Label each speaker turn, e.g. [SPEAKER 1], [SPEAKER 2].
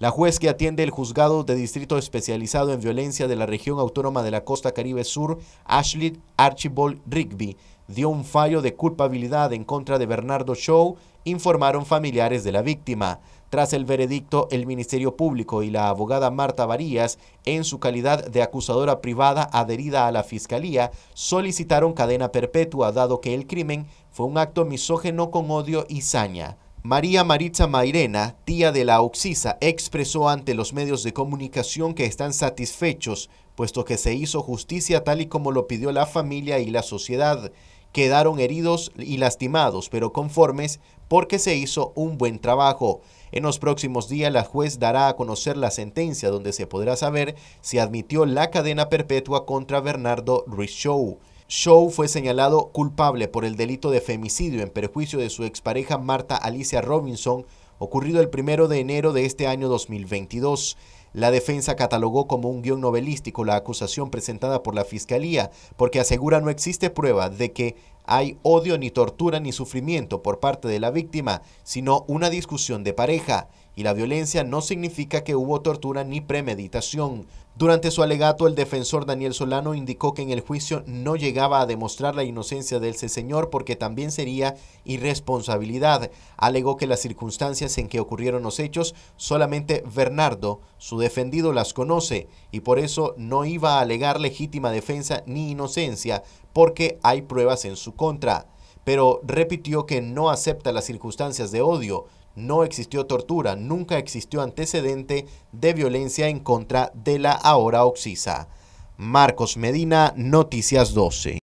[SPEAKER 1] La juez que atiende el juzgado de distrito especializado en violencia de la región autónoma de la costa Caribe Sur, Ashley Archibald Rigby, dio un fallo de culpabilidad en contra de Bernardo Shaw, informaron familiares de la víctima. Tras el veredicto, el Ministerio Público y la abogada Marta Varías, en su calidad de acusadora privada adherida a la Fiscalía, solicitaron cadena perpetua dado que el crimen fue un acto misógeno con odio y saña. María Maritza Mairena, tía de la auxisa, expresó ante los medios de comunicación que están satisfechos, puesto que se hizo justicia tal y como lo pidió la familia y la sociedad. Quedaron heridos y lastimados, pero conformes porque se hizo un buen trabajo. En los próximos días la juez dará a conocer la sentencia donde se podrá saber si admitió la cadena perpetua contra Bernardo Ruiz Show fue señalado culpable por el delito de femicidio en perjuicio de su expareja Marta Alicia Robinson, ocurrido el primero de enero de este año 2022. La defensa catalogó como un guión novelístico la acusación presentada por la Fiscalía, porque asegura no existe prueba de que hay odio ni tortura ni sufrimiento por parte de la víctima, sino una discusión de pareja y la violencia no significa que hubo tortura ni premeditación. Durante su alegato, el defensor Daniel Solano indicó que en el juicio no llegaba a demostrar la inocencia del señor porque también sería irresponsabilidad. Alegó que las circunstancias en que ocurrieron los hechos solamente Bernardo, su defendido, las conoce y por eso no iba a alegar legítima defensa ni inocencia porque hay pruebas en su contra. Pero repitió que no acepta las circunstancias de odio no existió tortura, nunca existió antecedente de violencia en contra de la ahora Oxisa. Marcos Medina, Noticias 12.